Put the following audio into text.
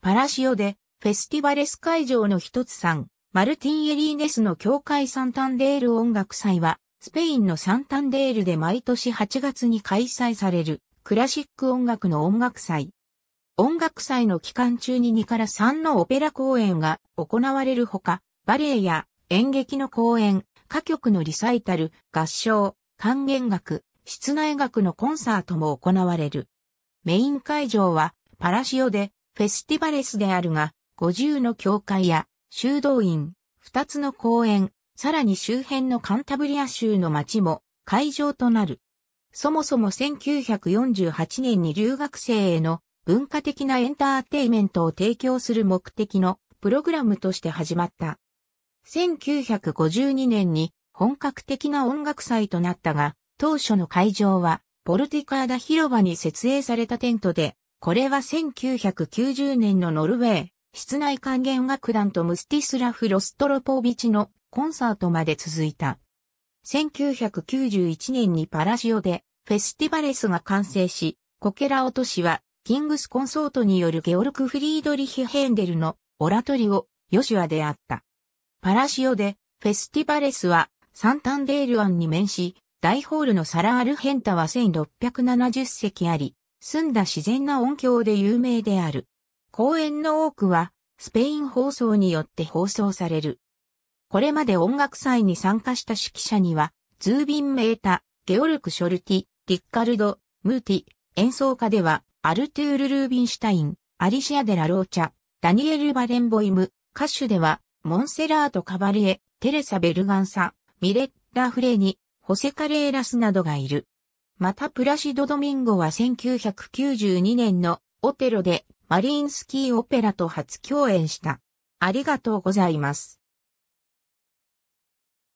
パラシオで、フェスティバレス会場の一つさん、マルティン・エリーネスの教会サンタンデール音楽祭は、スペインのサンタンデールで毎年8月に開催される、クラシック音楽の音楽祭。音楽祭の期間中に2から3のオペラ公演が行われるほか、バレエや演劇の公演、歌曲のリサイタル、合唱、管弦楽、室内楽のコンサートも行われる。メイン会場はパラシオでフェスティバレスであるが、50の教会や修道院、2つの公園、さらに周辺のカンタブリア州の町も会場となる。そもそも1948年に留学生への文化的なエンターテイメントを提供する目的のプログラムとして始まった。1952年に本格的な音楽祭となったが、当初の会場は、ボルティカーダ広場に設営されたテントで、これは1990年のノルウェー、室内管弦楽団とムスティスラフ・ロストロポービチのコンサートまで続いた。1991年にパラジオでフェスティバレスが完成し、コケラ落としはキングスコンソートによるゲオルク・フリードリヒ・ヘンデルのオラトリオ、ヨシュアであった。パラシオでフェスティバレスはサンタンデール湾に面し、大ホールのサラ・アルヘンタは1670席あり、澄んだ自然な音響で有名である。公演の多くは、スペイン放送によって放送される。これまで音楽祭に参加した指揮者には、ズービン・メータ、ゲオルク・ショルティ、リッカルド、ムーティ、演奏家では、アルトゥール・ルービンシュタイン、アリシア・デラ・ローチャ、ダニエル・バレンボイム、歌手では、モンセラート・カバリエ、テレサ・ベルガンサ、ミレッラ・フレーニ、ホセ・カレーラスなどがいる。またプラシド・ドミンゴは1992年のオペロでマリンスキーオペラと初共演した。ありがとうございます。